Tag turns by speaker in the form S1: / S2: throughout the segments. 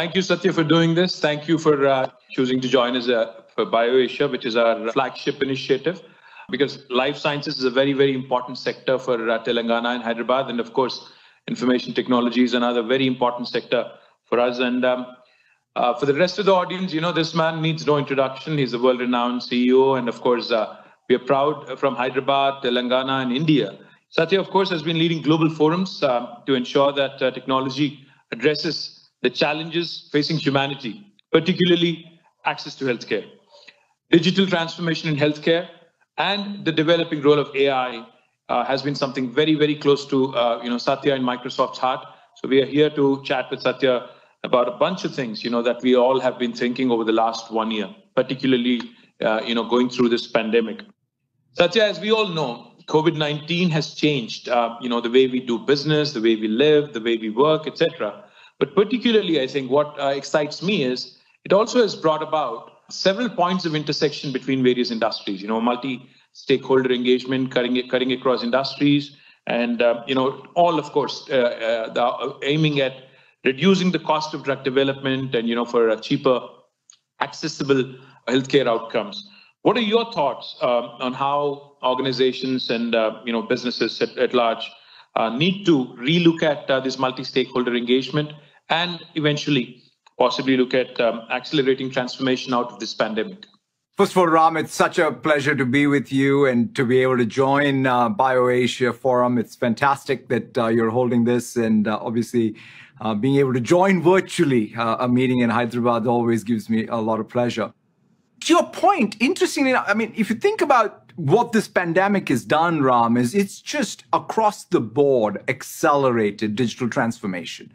S1: Thank you, Satya, for doing this. Thank you for uh, choosing to join us uh, for BioAsia, which is our flagship initiative, because life sciences is a very, very important sector for uh, Telangana and Hyderabad. And of course, information technology is another very important sector for us. And um, uh, for the rest of the audience, you know, this man needs no introduction. He's a world renowned CEO. And of course, uh, we are proud uh, from Hyderabad, Telangana, and India. Satya, of course, has been leading global forums um, to ensure that uh, technology addresses the challenges facing humanity, particularly access to healthcare, digital transformation in healthcare, and the developing role of AI uh, has been something very, very close to uh, you know Satya and Microsoft's heart. So we are here to chat with Satya about a bunch of things you know that we all have been thinking over the last one year, particularly uh, you know going through this pandemic. Satya, as we all know, COVID-19 has changed uh, you know the way we do business, the way we live, the way we work, etc. But particularly, I think what uh, excites me is it also has brought about several points of intersection between various industries. You know, multi-stakeholder engagement, cutting cutting across industries, and uh, you know, all of course, uh, uh, the, uh, aiming at reducing the cost of drug development and you know for cheaper, accessible healthcare outcomes. What are your thoughts um, on how organizations and uh, you know businesses at, at large uh, need to relook at uh, this multi-stakeholder engagement and eventually possibly look at um, accelerating transformation out of this pandemic. First of all, Ram,
S2: it's such a pleasure to be with you and to be able to join uh, BioAsia Forum. It's fantastic that uh, you're holding this and uh, obviously uh, being able to join virtually uh, a meeting in Hyderabad always gives me a lot of pleasure. To your point, interestingly, I mean, if you think about what this pandemic has done, Ram, is it's just across the board accelerated digital transformation.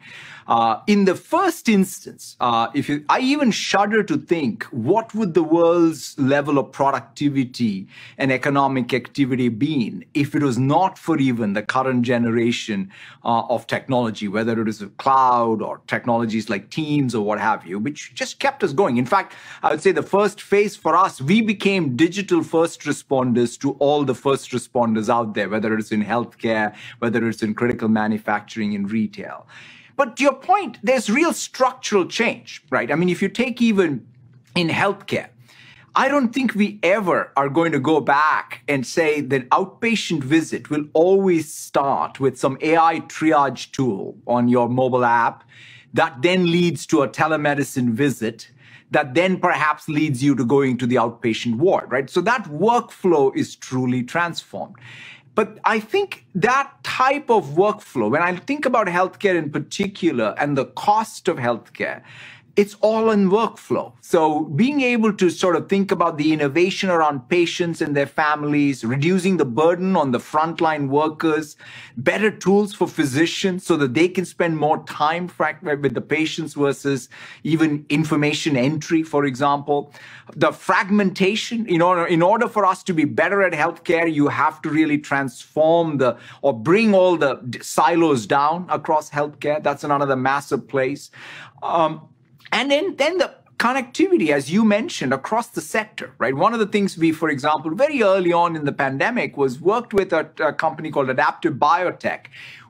S2: Uh, in the first instance, uh, if you, I even shudder to think what would the world's level of productivity and economic activity been if it was not for even the current generation uh, of technology, whether it is cloud or technologies like Teams or what have you, which just kept us going. In fact, I would say the first phase for us, we became digital first responders responders to all the first responders out there, whether it's in healthcare, whether it's in critical manufacturing, in retail. But to your point, there's real structural change, right? I mean, if you take even in healthcare, I don't think we ever are going to go back and say that outpatient visit will always start with some AI triage tool on your mobile app that then leads to a telemedicine visit that then perhaps leads you to going to the outpatient ward, right? So that workflow is truly transformed. But I think that type of workflow, when I think about healthcare in particular and the cost of healthcare, it's all in workflow. So being able to sort of think about the innovation around patients and their families, reducing the burden on the frontline workers, better tools for physicians so that they can spend more time with the patients versus even information entry, for example. The fragmentation, in order, in order for us to be better at healthcare, you have to really transform the or bring all the silos down across healthcare. That's another massive place. Um, and then, then the connectivity, as you mentioned, across the sector, right? One of the things we, for example, very early on in the pandemic was worked with a, a company called Adaptive Biotech,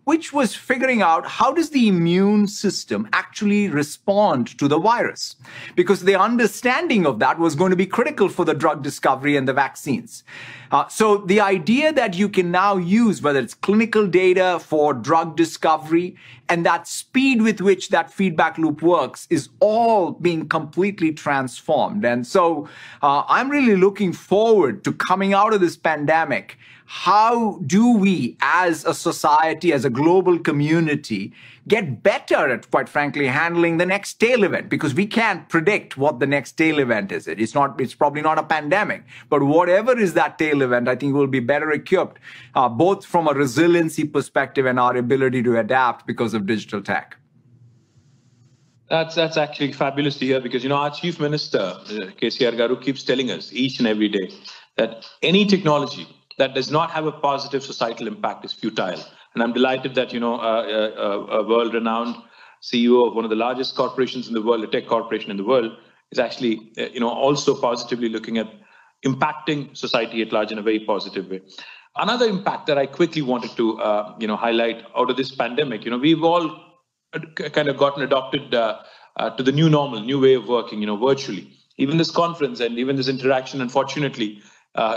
S2: which was figuring out how does the immune system actually respond to the virus? Because the understanding of that was going to be critical for the drug discovery and the vaccines. Uh, so the idea that you can now use, whether it's clinical data for drug discovery and that speed with which that feedback loop works is all being completely transformed. And so uh, I'm really looking forward to coming out of this pandemic how do we as a society, as a global community, get better at, quite frankly, handling the next tail event? Because we can't predict what the next tail event is. It's not, it's probably not a pandemic, but whatever is that tail event, I think we'll be better equipped, uh, both from a resiliency perspective and our ability to adapt because of digital tech.
S1: That's that's actually fabulous to hear because you know our chief minister uh, KCR Garu keeps telling us each and every day that any technology that does not have a positive societal impact is futile. And I'm delighted that you know a, uh, uh, a world-renowned CEO of one of the largest corporations in the world, a tech corporation in the world, is actually uh, you know also positively looking at impacting society at large in a very positive way. Another impact that I quickly wanted to uh, you know highlight out of this pandemic, you know, we've all kind of gotten adopted uh, uh, to the new normal, new way of working, you know, virtually. Even this conference and even this interaction, unfortunately,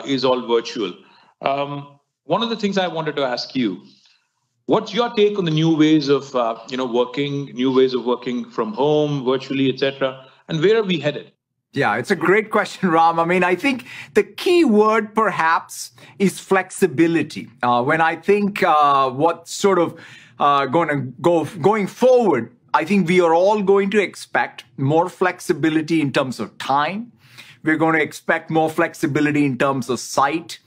S1: is all virtual. Um, one of the things I wanted to ask you, what's your take on the new ways of uh, you know working, new ways of working from home, virtually, etc., and where are we headed? Yeah, it's a great question, Ram. I mean, I think
S2: the key word perhaps is flexibility. Uh, when I think uh, what sort of uh, going to go going forward, I think we are all going to expect more flexibility in terms of time. We're going to expect more flexibility in terms of site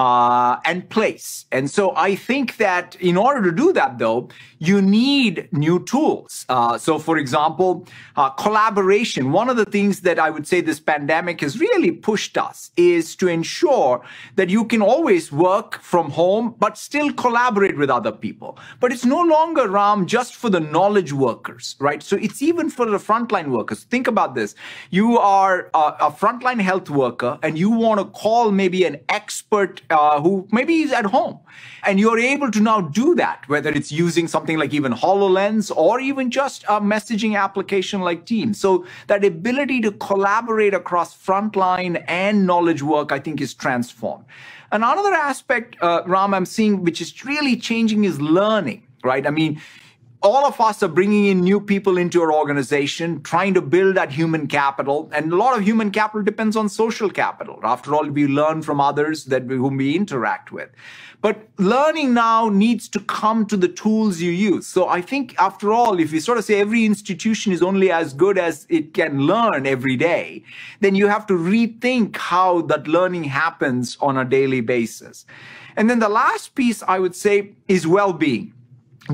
S2: uh, and place. And so I think that in order to do that, though, you need new tools. Uh, so, for example, uh, collaboration. One of the things that I would say this pandemic has really pushed us is to ensure that you can always work from home, but still collaborate with other people. But it's no longer, Ram, just for the knowledge workers, right? So it's even for the frontline workers. Think about this. You are a, a frontline health worker and you want to call maybe an expert uh, who maybe is at home. And you're able to now do that, whether it's using something like even HoloLens or even just a messaging application like Teams. So that ability to collaborate across frontline and knowledge work, I think, is transformed. Another aspect, uh, Ram, I'm seeing, which is really changing is learning right? I mean, all of us are bringing in new people into our organization, trying to build that human capital. And a lot of human capital depends on social capital. After all, we learn from others that we, whom we interact with. But learning now needs to come to the tools you use. So I think, after all, if you sort of say every institution is only as good as it can learn every day, then you have to rethink how that learning happens on a daily basis. And then the last piece I would say is well being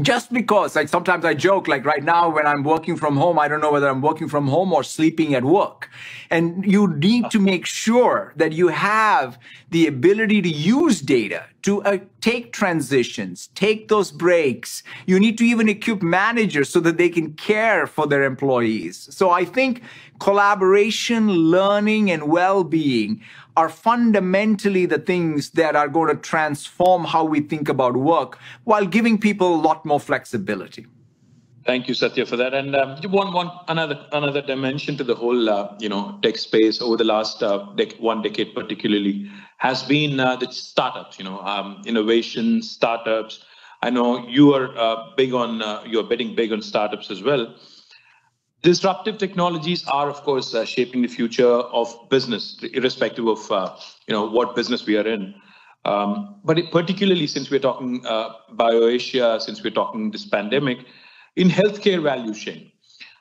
S2: just because like sometimes i joke like right now when i'm working from home i don't know whether i'm working from home or sleeping at work and you need to make sure that you have the ability to use data to uh, take transitions, take those breaks. You need to even equip managers so that they can care for their employees. So I think collaboration, learning, and well being are fundamentally the things that are going to transform how we think about work while
S1: giving people a lot more flexibility. Thank you, Satya, for that. And um, one, one another another dimension to the whole uh, you know tech space over the last uh, dec- one decade, particularly, has been uh, the startups. You know, um, innovation startups. I know you are uh, big on uh, you are betting big on startups as well. Disruptive technologies are, of course, uh, shaping the future of business, irrespective of you know what business we are in. Um, but it, particularly since we're talking BioAsia, since we're talking this pandemic in healthcare value chain.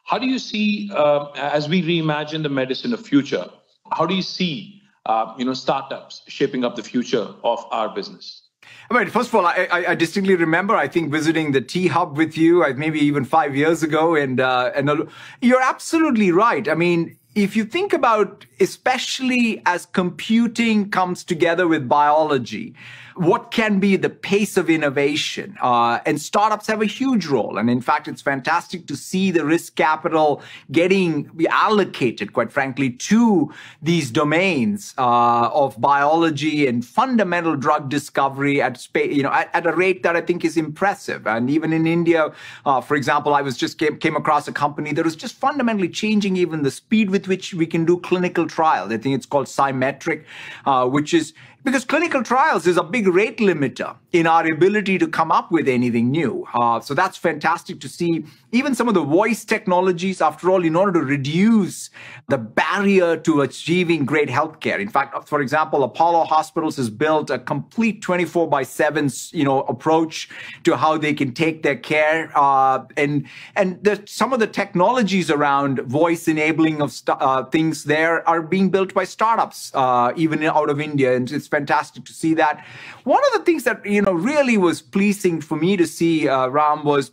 S1: How do you see, uh, as we reimagine the medicine of future, how do you see, uh, you know, startups shaping up the future of our business? I mean, first of
S2: all, I, I, distinctly remember, I think, visiting the T Hub with you, maybe even five years ago. And, uh, and uh, you're absolutely right. I mean, if you think about, especially as computing comes together with biology, what can be the pace of innovation? Uh, and startups have a huge role. And in fact, it's fantastic to see the risk capital getting allocated, quite frankly, to these domains uh, of biology and fundamental drug discovery at spa- you know at, at, a rate that I think is impressive. And even in India, uh, for example, I was just came, came across a company that was just fundamentally changing even the speed with with which we can do clinical trials. I think it's called Symmetric, uh, which is because clinical trials is a big rate limiter in our ability to come up with anything new. Uh, so that's fantastic to see. Even some of the voice technologies, after all, in order to reduce the barrier to achieving great healthcare. In fact, for example, Apollo Hospitals has built a complete 24 by 7 you know, approach to how they can take their care. Uh, and and the, some of the technologies around voice enabling of uh, things there are being built by startups, uh, even out of India. And it's fantastic to see that. One of the things that, you know, know, really was pleasing for me to see, uh, Ram, was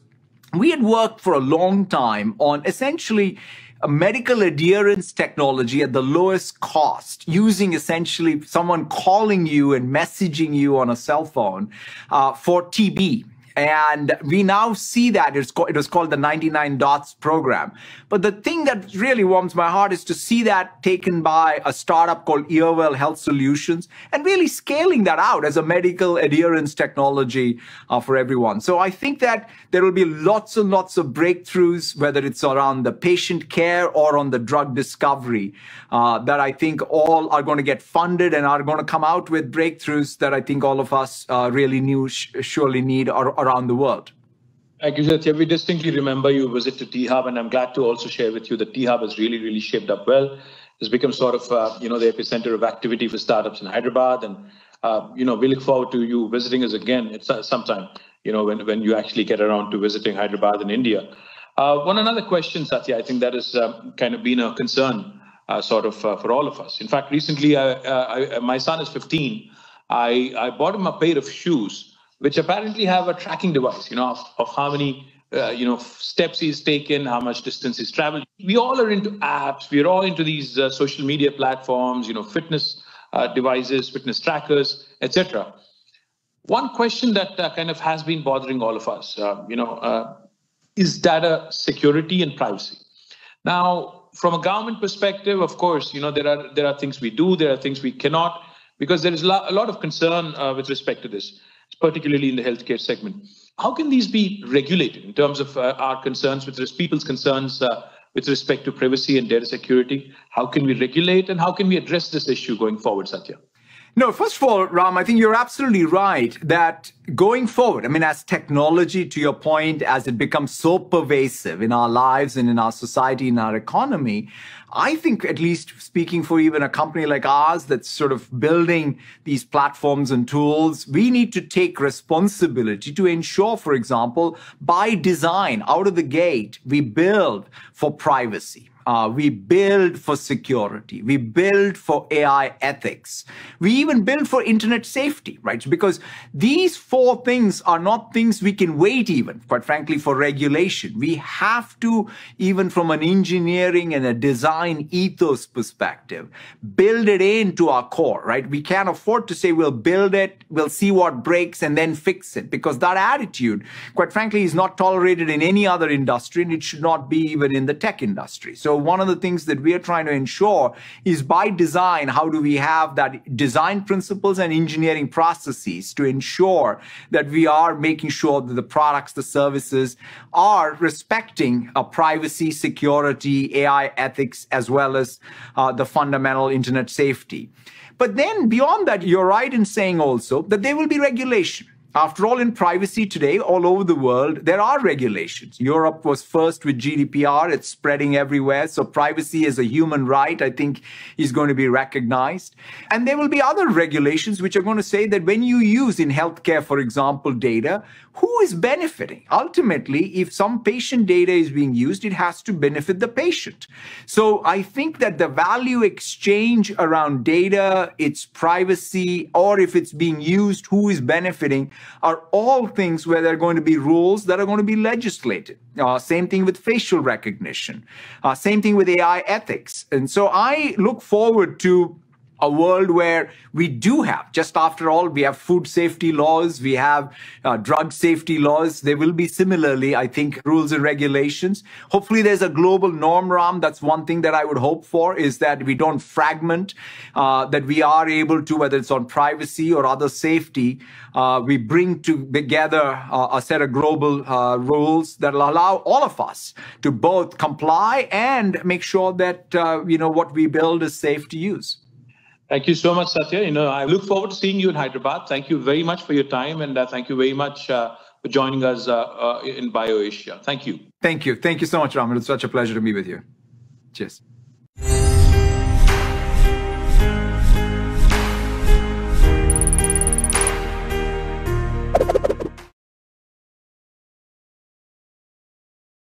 S2: we had worked for a long time on essentially a medical adherence technology at the lowest cost using essentially someone calling you and messaging you on a cell phone uh, for TB and we now see that it's co- it was called the 99 Dots program. But the thing that really warms my heart is to see that taken by a startup called Earwell Health Solutions and really scaling that out as a medical adherence technology uh, for everyone. So I think that there will be lots and lots of breakthroughs, whether it's around the patient care or on the drug discovery, uh, that I think all are going to get funded and are going to come out with breakthroughs that I think all of us uh, really knew sh- surely need or
S1: around the world. Thank you, Satya. We distinctly remember you visit to T Hub, and I'm glad to also share with you that T Hub has really, really shaped up well. It's become sort of uh, you know the epicenter of activity for startups in Hyderabad, and uh, you know we look forward to you visiting us again at sometime. You know when when you actually get around to visiting Hyderabad in India. Uh, one another question, Satya, I think that has um, kind of been a concern uh, sort of uh, for all of us. In fact, recently, uh, I, my son is 15. I, I bought him a pair of shoes which apparently have a tracking device, you know, of, of how many uh, you know steps he's taken how much distance he's traveled we all are into apps we're all into these uh, social media platforms you know fitness uh, devices fitness trackers etc one question that uh, kind of has been bothering all of us uh, you know uh, is data security and privacy now from a government perspective of course you know there are there are things we do there are things we cannot because there is lo- a lot of concern with respect to this particularly in the healthcare segment. How can these be regulated in terms of uh, our concerns with people's concerns uh, with respect to privacy and data security? How can we regulate and how can we address this issue going forward, Satya?
S2: No, first of all, Ram, I think you're absolutely right that going forward, I mean, as technology, to your point, as it becomes so pervasive in our lives and in our society, in our economy, I think, at least speaking for even a company like ours that's sort of building these platforms and tools, we need to take responsibility to ensure, for example, by design, out of the gate, we build for privacy uh, we build for security. We build for AI ethics. We even build for internet safety, right? Because these four things are not things we can wait even, quite frankly, for regulation. We have to, even from an engineering and a design ethos perspective, build it into our core, right? We can't afford to say we'll build it, we'll see what breaks and then fix it because that attitude, quite frankly, is not tolerated in any other industry and it should not be even in the tech industry. So so one of the things that we are trying to ensure is by design, how do we have that design principles and engineering processes to ensure that we are making sure that the products, the services are respecting a uh, privacy, security, AI ethics, as well as uh, the fundamental internet safety. But then beyond that, you're right in saying also that there will be regulation. After all, in privacy today, all over the world, there are regulations. Europe was first with GDPR. It's spreading everywhere. So privacy as a human right, I think, is going to be recognized. And there will be other regulations which are going to say that when you use in healthcare, for example, data, who is benefiting? Ultimately, if some patient data is being used, it has to benefit the patient. So I think that the value exchange around data, its privacy, or if it's being used, who is benefiting are all things where there are going to be rules that are going to be legislated. Uh, same thing with facial recognition. Uh, same thing with AI ethics. And so I look forward to a world where we do have, just after all, we have food safety laws, we have uh, drug safety laws. There will be similarly, I think, rules and regulations. Hopefully, there's a global norm, Ram. That's one thing that I would hope for is that we don't fragment, uh, that we are able to, whether it's on privacy or other safety, uh, we bring together uh, a set of global uh, rules that will allow all of us to both comply and
S1: make sure that, uh, you know, what we build is safe to use. Thank you so much, Satya. You know, I look forward to seeing you in Hyderabad. Thank you very much for your time, and uh, thank you very much uh, for joining us uh, uh in BioAsia. Thank you. Thank you. Thank you so much, Ram. It's such a pleasure to be with you. Cheers.